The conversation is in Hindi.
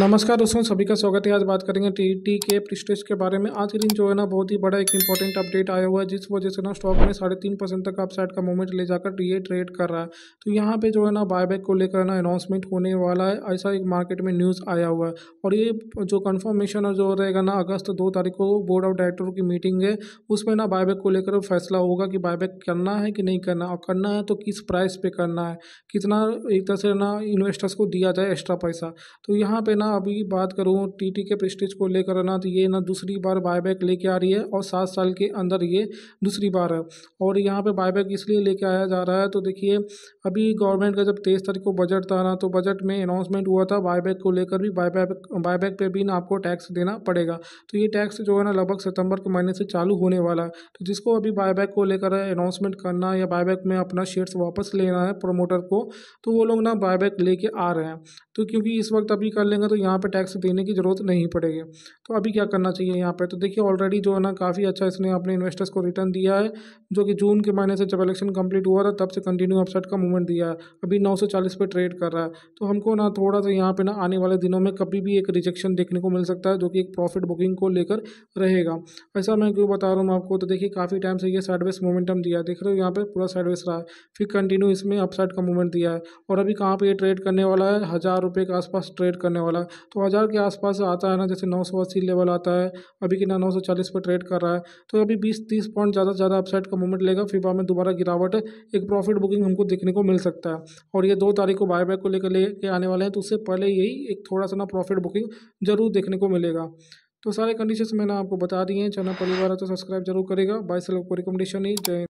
नमस्कार दोस्तों सभी का स्वागत है आज बात करेंगे टी टी के प्रिस्टेज के बारे में आज के दिन जो है ना बहुत ही बड़ा एक इंपॉर्टेंट अपडेट आया हुआ है जिस वजह से ना स्टॉक में साढ़े तीन परसेंट तक अपसाइड का मूवमेंट ले जाकर ये ट्रेड कर रहा है तो यहाँ पे जो है ना बायबैक को लेकर ना अनाउंसमेंट होने वाला है ऐसा एक मार्केट में न्यूज़ आया हुआ है और ये जो कन्फर्मेशन जो रहेगा ना अगस्त दो तारीख को बोर्ड ऑफ डायरेक्टर की मीटिंग है उसमें ना बायबैक को लेकर फैसला होगा कि बायबैक करना है कि नहीं करना और करना है तो किस प्राइस पर करना है कितना एक तरह से ना इन्वेस्टर्स को दिया जाए एक्स्ट्रा पैसा तो यहाँ पर ना हाँ, अभी बात करूँ टी टी के प्रेस्टिज को लेकर ना तो ये ना दूसरी बार बायबैक लेके आ रही है और सात साल के अंदर ये दूसरी बार है और यहाँ पे बायबैक इसलिए लेके आया जा रहा है तो देखिए अभी गवर्नमेंट का जब तेईस तारीख को बजट था ना तो बजट में अनाउंसमेंट हुआ था बायबैक को लेकर भी बायबैक बायबैक पर भी ना आपको टैक्स देना पड़ेगा तो ये टैक्स जो है ना लगभग सितंबर के महीने से चालू होने वाला है तो जिसको अभी बायबैक को लेकर अनाउंसमेंट करना या बायबैक में अपना शेयर्स वापस लेना है प्रोमोटर को तो वो लोग ना बायबैक लेके आ रहे हैं तो क्योंकि इस वक्त अभी कर लेंगे तो यहाँ पे टैक्स देने की ज़रूरत नहीं पड़ेगी तो अभी क्या करना चाहिए यहाँ पे तो देखिए ऑलरेडी जो है ना काफ़ी अच्छा इसने अपने इन्वेस्टर्स को रिटर्न दिया है जो कि जून के महीने से जब इलेक्शन कंप्लीट हुआ था तब से कंटिन्यू अपसाइड का मूवमेंट दिया है अभी नौ सौ ट्रेड कर रहा है तो हमको ना थोड़ा सा यहाँ पर ना आने वाले दिनों में कभी भी एक रिजेक्शन देखने को मिल सकता है जो कि एक प्रॉफिट बुकिंग को लेकर रहेगा ऐसा मैं क्यों बता रहा हूँ आपको तो देखिए काफ़ी टाइम से ये साइडवेस मोमेंटम दिया देख रहे हो यहाँ पर पूरा साइडवेस रहा है फिर कंटिन्यू इसमें अपसाइड का मूवमेंट दिया है और अभी कहाँ पर ये ट्रेड करने वाला है हज़ार रुपये के आसपास ट्रेड करने वाला है तो हज़ार के आसपास आता है ना जैसे नौ सौ अस्सी लेवल आता है अभी कितना नौ सौ चालीस पर ट्रेड कर रहा है तो अभी बीस तीस पॉइंट ज़्यादा से ज़्यादा अपसाइड का मूवमेंट लेगा फिर में दोबारा गिरावट एक प्रॉफिट बुकिंग हमको देखने को मिल सकता है और ये दो तारीख को बाय बैक को लेकर लेके आने वाले हैं तो उससे पहले यही एक थोड़ा सा ना प्रॉफिट बुकिंग जरूर देखने को मिलेगा तो सारे कंडीशंस मैंने आपको बता दिए हैं चैनल परिवार है तो सब्सक्राइब जरूर करेगा बाय सेल को रिकमेंडेशन ही जय